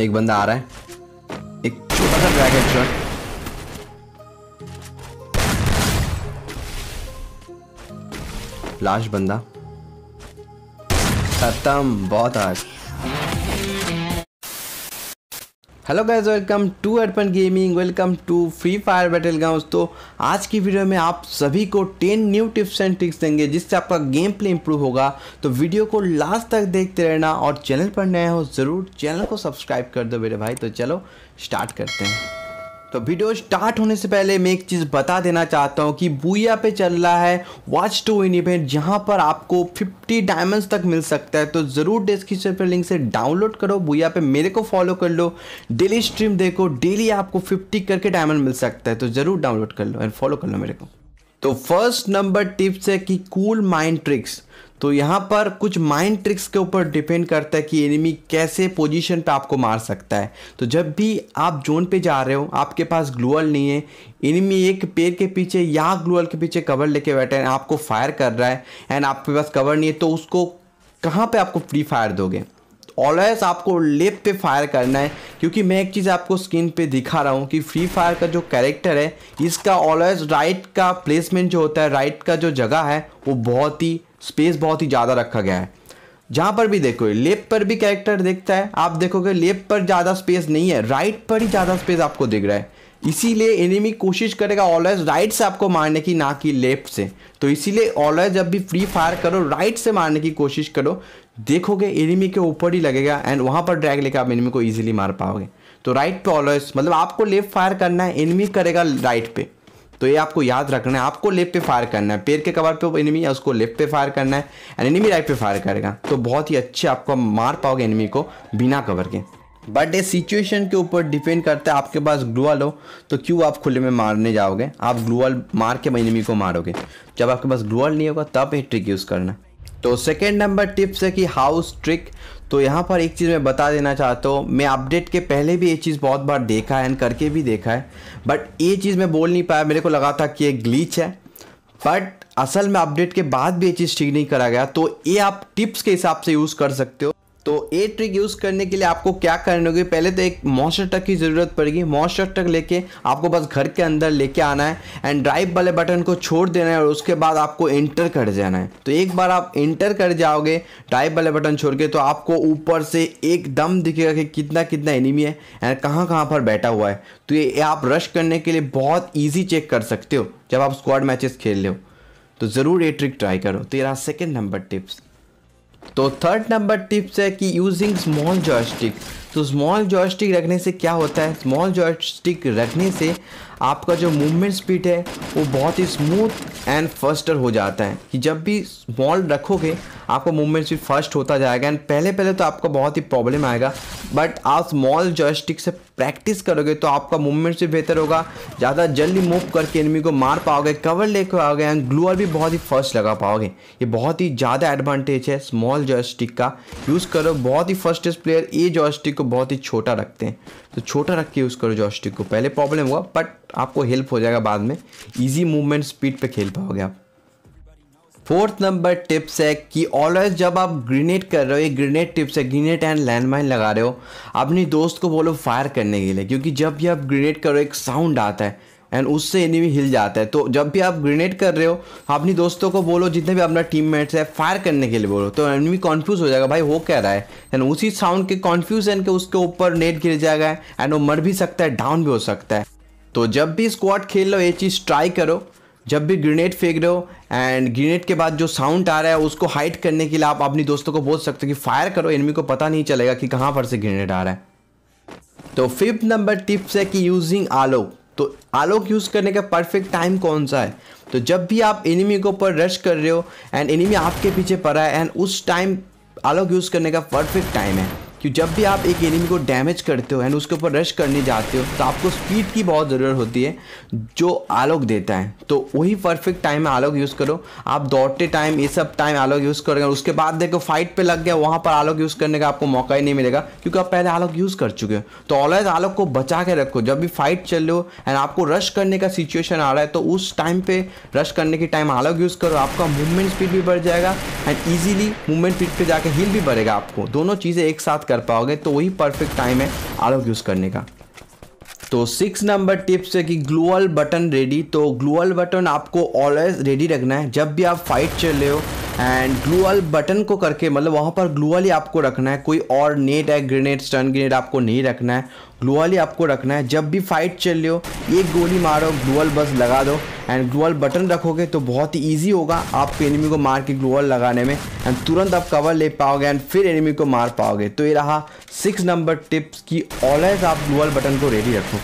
एक बंदा आ रहा है एक छोटा सा ड्रैगन शॉट लास्ट बंदा खत्म बहुत आज hello guys welcome to Arpan gaming welcome to Free Fire battleground तो आज की वीडियो में आप सभी को 10 न्यू टिप्स एंड ट्रिक्स देंगे जिससे आपका गेम प्ले इंप्रूव होगा तो वीडियो को लास्ट तक देखते रहना और चैनल पर नए हो ज़रूर चैनल को सब्सक्राइब कर दो मेरे भाई तो चलो स्टार्ट करते हैं तो वीडियो स्टार्ट होने से पहले मैं एक चीज़ बता देना चाहता हूँ कि बुया पे चल रहा है वॉच टू इन इवेंट जहाँ पर आपको 50 डायमंड्स तक मिल सकता है तो ज़रूर डिस्क्रिप्शन पर लिंक से डाउनलोड करो बुया पे मेरे को फॉलो कर लो डेली स्ट्रीम देखो डेली आपको 50 करके डायमंड मिल सकता है तो ज़रूर डाउनलोड कर लो एंड फॉलो कर लो मेरे को तो फर्स्ट नंबर टिप्स है कि कूल माइंड ट्रिक्स तो यहाँ पर कुछ माइंड ट्रिक्स के ऊपर डिपेंड करता है कि एनिमी कैसे पोजीशन पे आपको मार सकता है तो जब भी आप जोन पे जा रहे हो आपके पास ग्लूअल नहीं है एनिमी एक पेड़ के पीछे या ग्लूअल के पीछे कवर लेके बैठा है आपको फायर कर रहा है एंड आपके पास कवर नहीं है तो उसको कहाँ पर आपको फ्री फायर दोगे ऑलवेज आपको लेप पे फायर करना है क्योंकि मैं एक चीज़ आपको स्क्रीन पे दिखा रहा हूँ कि फ्री फायर का जो कैरेक्टर है इसका ऑलवेज राइट का प्लेसमेंट जो होता है राइट का जो जगह है वो बहुत ही स्पेस बहुत ही ज़्यादा रखा गया है जहाँ पर भी देखो लेप पर भी कैरेक्टर देखता है आप देखोगे लेप पर ज़्यादा स्पेस नहीं है राइट पर ही ज़्यादा स्पेस आपको दिख रहा है इसीलिए एनिमी कोशिश करेगा ऑलवेज राइट से आपको मारने की ना कि लेफ्ट से तो इसीलिए ऑलवेज जब भी फ्री फायर करो राइट से मारने की कोशिश करो देखोगे एनिमी के ऊपर ही लगेगा एंड वहां पर ड्रैग लेकर आप एनिमी को इजिली मार पाओगे तो राइट पे ऑलवेज मतलब आपको लेफ्ट फायर करना है एनिमी करेगा राइट पे तो ये आपको याद रखना है आपको लेफ्ट पे फायर करना है पेड़ के कवर पे एनिमी है उसको लेफ्ट पे फायर करना है एंड एनिमी राइट पे फायर करेगा तो बहुत ही अच्छे आपको मार पाओगे एनिमी को बिना कवर के बट ये सिचुएशन के ऊपर डिपेंड करता है आपके पास ग्लूअल हो तो क्यों आप खुले में मारने जाओगे आप ग्लूअल मार के एनिमी को मारोगे जब आपके पास ग्लूअल नहीं होगा तब ये ट्रिक यूज़ करना तो सेकेंड नंबर टिप्स है कि हाउस ट्रिक तो यहाँ पर एक चीज़ मैं बता देना चाहता हूँ मैं अपडेट के पहले भी ये चीज़ बहुत बार देखा है एंड करके भी देखा है बट ये चीज़ मैं बोल नहीं पाया मेरे को लगा था कि ये ग्लीच है बट असल में अपडेट के बाद भी ये चीज़ ठीक नहीं करा गया तो ये आप टिप्स के हिसाब से यूज़ कर सकते हो तो ये ट्रिक यूज़ करने के लिए आपको क्या करना होगी पहले तो एक मॉइस्चर टक की ज़रूरत पड़ेगी मॉइस्चर टक लेके आपको बस घर के अंदर लेके आना है एंड ड्राइव वाले बटन को छोड़ देना है और उसके बाद आपको एंटर कर जाना है तो एक बार आप एंटर कर जाओगे ड्राइव वाले बटन छोड़ के तो आपको ऊपर से एकदम दिखेगा कि कितना कितना एनिमी है एंड कहाँ कहाँ पर बैठा हुआ है तो ये आप रश करने के लिए बहुत ईजी चेक कर सकते हो जब आप स्क्वाड मैचेस खेल रहे हो तो ज़रूर ये ट्रिक ट्राई करो तेरा सेकेंड नंबर टिप्स तो थर्ड नंबर टिप्स है कि यूजिंग स्मॉल जॉयस्टिक तो स्मॉल जॉयस्टिक रखने से क्या होता है स्मॉल जॉयस्टिक रखने से आपका जो मूवमेंट स्पीड है वो बहुत ही स्मूथ एंड फर्स्टर हो जाता है कि जब भी स्मॉल रखोगे आपका मूवमेंट स्पीड फर्स्ट होता जाएगा एंड पहले पहले तो आपका बहुत ही प्रॉब्लम आएगा बट आप स्मॉल जॉयस्टिक से प्रैक्टिस करोगे तो आपका मूवमेंट स्पीड बेहतर होगा ज़्यादा जल्दी मूव करके एनिमी को मार पाओगे कवर ले पाओगे एंड ग्लूअर भी बहुत ही फर्स्ट लगा पाओगे ये बहुत ही ज़्यादा एडवांटेज है स्मॉल जॉयस्टिक का यूज़ करो बहुत ही फर्स्ट प्लेयर ये जॉयस्टिक को बहुत ही छोटा रखते हैं तो छोटा रख के यूज़ करो जॉस्टिक को पहले प्रॉब्लम हुआ बट आपको हेल्प हो जाएगा बाद में ईजी मूवमेंट स्पीड पे खेल पाओगे आप फोर्थ नंबर टिप्स है कि ऑलवेज जब आप ग्रेनेड कर रहे हो ये ग्रेनेड टिप्स है ग्रेनेड एंड लैंडमाइन लगा रहे हो अपनी दोस्त को बोलो फायर करने के लिए क्योंकि जब भी आप ग्रेनेड करो एक साउंड आता है एंड उससे एनिमी हिल जाता है तो जब भी आप ग्रेनेड कर रहे हो अपनी दोस्तों को बोलो जितने भी अपना टीम मेट्स है फायर करने के लिए बोलो तो एनिमी कॉन्फ्यूज हो जाएगा भाई वो कह रहा है एंड उसी साउंड के कॉन्फ्यूजन के उसके ऊपर नेट गिर जाएगा एंड वो मर भी सकता है डाउन भी हो सकता है तो जब भी स्क्वाड खेल लो ये चीज़ ट्राई करो जब भी ग्रेनेड फेंक रहे हो एंड ग्रेनेड के बाद जो साउंड आ रहा है उसको हाइट करने के लिए आप अपनी दोस्तों को बोल सकते हो कि फायर करो एनिमी को पता नहीं चलेगा कि कहाँ पर से ग्रेनेड आ रहा है तो फिफ्थ नंबर टिप्स है कि यूजिंग आलो तो आलोक यूज़ करने का परफेक्ट टाइम कौन सा है तो जब भी आप एनिमी के ऊपर रश कर रहे हो एंड एनिमी आपके पीछे पड़ा है एंड उस टाइम आलोक यूज़ करने का परफेक्ट टाइम है कि जब भी आप एक एनिमी को डैमेज करते हो एंड उसके ऊपर रश करने जाते हो तो आपको स्पीड की बहुत ज़रूरत होती है जो आलोक देता है तो वही परफेक्ट टाइम में आलोक यूज़ करो आप दौड़ते टाइम ये सब टाइम आलोक यूज़ करोगे उसके बाद देखो फाइट पे लग गया वहाँ पर आलोक यूज़ करने का आपको मौका ही नहीं मिलेगा क्योंकि आप पहले आलोक यूज़ कर चुके हो तो ऑलवेज आलोक को बचा के रखो जब भी फाइट चल रहे हो एंड आपको रश करने का सिचुएशन आ रहा है तो उस टाइम पर रश करने के टाइम आलोक यूज़ करो आपका मूवमेंट स्पीड भी बढ़ जाएगा एंड ईजिली मूवमेंट स्पीड पर जाकर हिल भी बढ़ेगा आपको दोनों चीज़ें एक साथ कर पाओगे तो वही परफेक्ट टाइम है आलोक यूज़ करने का तो सिक्स नंबर टिप्स है कि ग्लूअल बटन रेडी तो ग्लूअल बटन आपको ऑलवेज रेडी रखना है जब भी आप फाइट चल रहे हो एंड ग्लू वाल बटन को करके मतलब वहाँ पर ग्लू ही आपको रखना है कोई और नेट है ग्रेनेड स्टन ग्रेनेड आपको नहीं रखना है ग्लू ही आपको रखना है जब भी फाइट चल रही हो एक गोली मारो ग्लू वाल बस लगा दो एंड ग्लू वाल बटन रखोगे तो बहुत ही ईजी होगा आपके एनिमी को मार के ग्लू वाल लगाने में एंड तुरंत आप कवर ले पाओगे एंड फिर एनिमी को मार पाओगे तो ये रहा सिक्स नंबर टिप्स की ऑलवेज आप ग्लू वाल बटन को रेडी रखो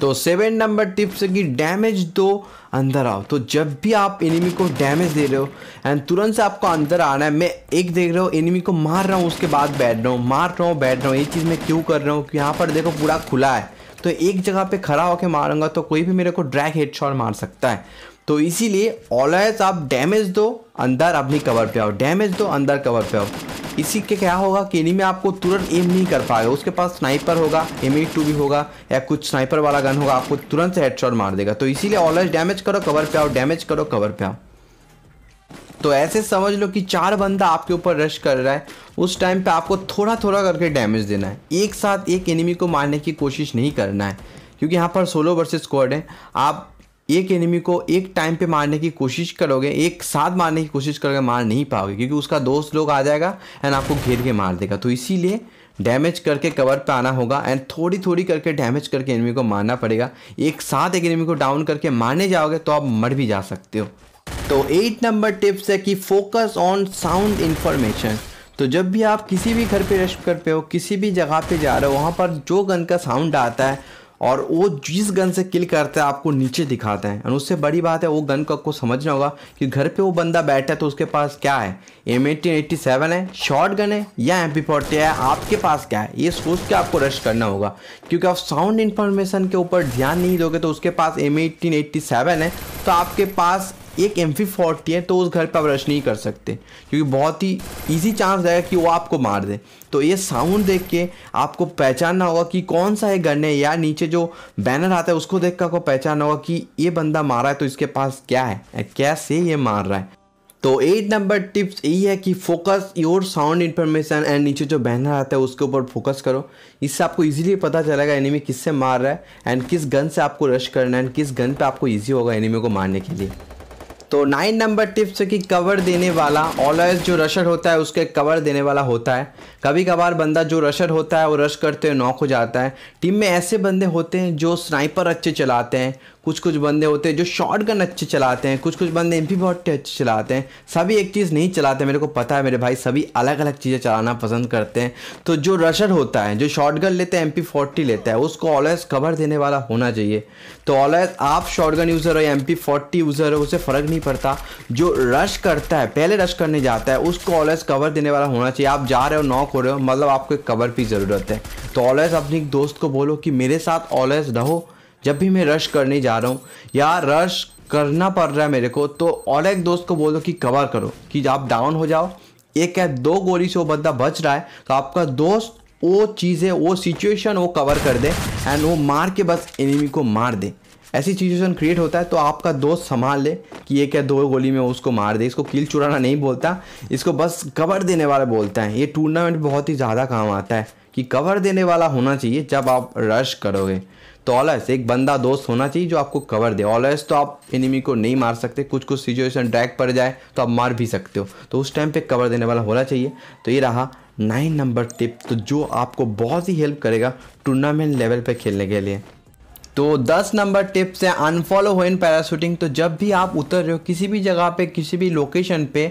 तो सेवन नंबर टिप्स है कि डैमेज दो अंदर आओ तो जब भी आप एनिमी को डैमेज दे रहे हो एंड तुरंत से आपको अंदर आना है मैं एक देख रहा हूँ एनिमी को मार रहा हूँ उसके बाद बैठ रहा हूँ मार रहा हूँ बैठ रहा हूँ ये चीज़ मैं क्यों कर रहा हूँ कि यहाँ पर देखो पूरा खुला है तो एक जगह पे खड़ा होकर मारूंगा तो कोई भी मेरे को ड्रैग हेड मार सकता है तो इसीलिए ऑलवेज आप डैमेज दो अंदर अपनी कवर पे आओ डैमेज दो अंदर कवर पे आओ इसी के क्या होगा कि में आपको तुरंत एम नहीं कर पाएगा उसके पास स्नाइपर होगा एम ए टू भी होगा या कुछ स्नाइपर वाला गन होगा आपको तुरंत से हेडशॉट मार देगा तो इसीलिए ऑलवेज डैमेज करो कवर पे आओ डैमेज करो कवर पे आओ तो ऐसे समझ लो कि चार बंदा आपके ऊपर रश कर रहा है उस टाइम पे आपको थोड़ा थोड़ा करके डैमेज देना है एक साथ एक एनिमी को मारने की कोशिश नहीं करना है क्योंकि यहाँ पर सोलो वर्सेस स्क्वाड है आप एक एनिमी को एक टाइम पे मारने की कोशिश करोगे एक साथ मारने की कोशिश करोगे मार नहीं पाओगे क्योंकि उसका दोस्त लोग आ जाएगा एंड आपको घेर के मार देगा तो इसीलिए डैमेज करके कवर पे आना होगा एंड थोड़ी थोड़ी करके डैमेज करके एनिमी को मारना पड़ेगा एक साथ एक एनिमी को डाउन करके मारने जाओगे तो आप मर भी जा सकते हो तो एट नंबर टिप्स है कि फोकस ऑन साउंड इन्फॉर्मेशन तो जब भी आप किसी भी घर पे रश कर पे हो किसी भी जगह पे जा रहे हो वहाँ पर जो गन का साउंड आता है और वो जिस गन से किल करते हैं आपको नीचे दिखाते हैं और उससे बड़ी बात है वो गन को आपको समझना होगा कि घर पे वो बंदा बैठा है तो उसके पास क्या है एम एटीन एट्टी सेवन है शॉर्ट गन है या एम पी फोर्टी है आपके पास क्या है ये सोच के आपको रश करना होगा क्योंकि आप साउंड इन्फॉर्मेशन के ऊपर ध्यान नहीं दोगे तो उसके पास एम एटीन एट्टी सेवन है तो आपके पास एक एम फोर्टी है तो उस घर पर आप रश नहीं कर सकते क्योंकि बहुत ही ईजी चांस रहेगा कि वो आपको मार दे तो ये साउंड देख के आपको पहचानना होगा कि कौन सा है गन है या नीचे जो बैनर आता है उसको देख कर आपको पहचानना होगा कि ये बंदा मारा है तो इसके पास क्या है कैसे ये मार रहा है तो एट नंबर टिप्स यही है कि focus your sound information and नीचे जो बैनर आता है उसके ऊपर फोकस करो इससे आपको इजीली पता चलेगा एनिमी किससे मार रहा है एंड किस गन से आपको रश करना है एंड किस गन पे आपको इजी होगा एनिमी को मारने के लिए तो नाइन नंबर टिप्स है कि कवर देने वाला ऑलवेज जो रशर होता है उसके कवर देने वाला होता है कभी कभार बंदा जो रशर होता है वो रश करते हुए नॉक हो जाता है टीम में ऐसे बंदे होते हैं जो स्नाइपर अच्छे चलाते हैं कुछ कुछ बंदे होते हैं जो शॉर्ट गन अच्छे चलाते हैं कुछ कुछ बंदे एम बहुत अच्छे चलाते हैं सभी एक चीज़ नहीं चलाते मेरे को पता है मेरे भाई सभी अलग अलग चीज़ें चलाना पसंद करते हैं तो जो रशर होता है जो शॉर्ट गन लेते हैं एम पी फोर्टी लेता है उसको ऑलवेज कवर देने वाला होना चाहिए तो ऑलवेज आप शॉर्ट गन यूज़र हो या एम पी फोर्टी यूज़र हो उसे फ़र्क नहीं पड़ता जो रश करता है पहले रश करने जाता है उसको ऑलवेज कवर देने वाला होना चाहिए आप जा रहे हो नॉक हो रहे हो मतलब आपको एक कवर की ज़रूरत है तो ऑलवेज अपने दोस्त को बोलो कि मेरे साथ ऑलवेज रहो जब भी मैं रश करने जा रहा हूँ या रश करना पड़ रहा है मेरे को तो और एक दोस्त को बोलो कि कवर करो कि आप डाउन हो जाओ एक या दो गोली से वो बंदा बच रहा है तो आपका दोस्त वो चीज़ें वो सिचुएशन वो कवर कर दे एंड वो मार के बस एनिमी को मार दे ऐसी सिचुएशन क्रिएट होता है तो आपका दोस्त संभाल ले कि एक या दो गोली में उसको मार दे इसको किल चुराना नहीं बोलता इसको बस कवर देने वाला बोलता है ये टूर्नामेंट बहुत ही ज़्यादा काम आता है कि कवर देने वाला होना चाहिए जब आप रश करोगे तो ऑलवेज एक बंदा दोस्त होना चाहिए जो आपको कवर दे ऑलवेज तो आप एनिमी को नहीं मार सकते कुछ कुछ सिचुएशन ड्रैग पड़ जाए तो आप मार भी सकते हो तो उस टाइम पे कवर देने वाला होना चाहिए तो ये रहा नाइन नंबर टिप तो जो आपको बहुत ही हेल्प करेगा टूर्नामेंट लेवल पर खेलने के लिए तो 10 नंबर टिप्स है अनफॉलो हो इन पैराशूटिंग तो जब भी आप उतर रहे हो किसी भी जगह पे किसी भी लोकेशन पे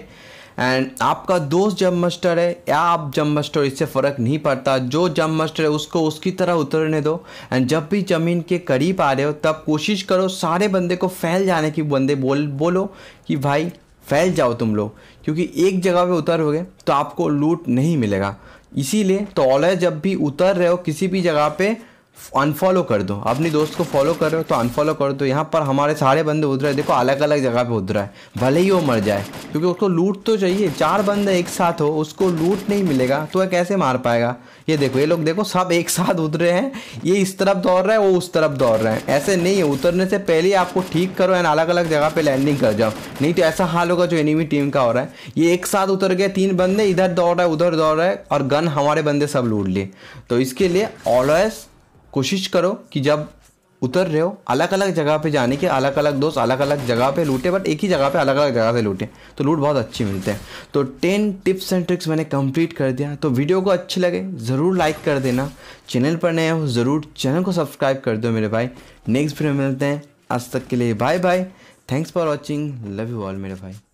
एंड आपका दोस्त जब मस्टर है या आप जम मस्टर इससे फ़र्क नहीं पड़ता जो जब मस्टर है उसको उसकी तरह उतरने दो एंड जब भी ज़मीन के करीब आ रहे हो तब कोशिश करो सारे बंदे को फैल जाने की बंदे बोल बोलो कि भाई फैल जाओ तुम लोग क्योंकि एक जगह पे उतरोगे तो आपको लूट नहीं मिलेगा इसीलिए तो ऑलवेज जब भी उतर रहे हो किसी भी जगह पे अनफॉलो कर दो अपनी दोस्त को फॉलो कर रहे हो तो अनफॉलो कर दो यहाँ पर हमारे सारे बंदे उधर है देखो अलग अलग जगह पे उधर है भले ही वो मर जाए क्योंकि उसको लूट तो चाहिए चार बंदे एक साथ हो उसको लूट नहीं मिलेगा तो वह कैसे मार पाएगा ये देखो ये लोग देखो सब एक साथ उतरे हैं ये इस तरफ दौड़ रहा है वो उस तरफ दौड़ रहे हैं ऐसे नहीं है उतरने से पहले आपको ठीक करो एंड अलग अलग जगह पर लैंडिंग कर जाओ नहीं तो ऐसा हाल होगा जो एनिमी टीम का हो रहा है ये एक साथ उतर गए तीन बंदे इधर दौड़ रहा है उधर दौड़ रहा है और गन हमारे बंदे सब लूट लिए तो इसके लिए ऑलवेज कोशिश करो कि जब उतर रहे हो अलग अलग जगह पे जाने के अलग अलग दोस्त अलग अलग जगह पे लूटे बट एक ही जगह पे अलग अलग जगह से लूटे तो लूट बहुत अच्छी मिलते हैं तो टेन टिप्स एंड ट्रिक्स मैंने कंप्लीट कर दिया तो वीडियो को अच्छे लगे ज़रूर लाइक कर देना चैनल पर नए हो ज़रूर चैनल को सब्सक्राइब कर दो मेरे भाई नेक्स्ट वीडियो मिलते हैं आज तक के लिए bye bye thanks for watching love you all मेरे भाई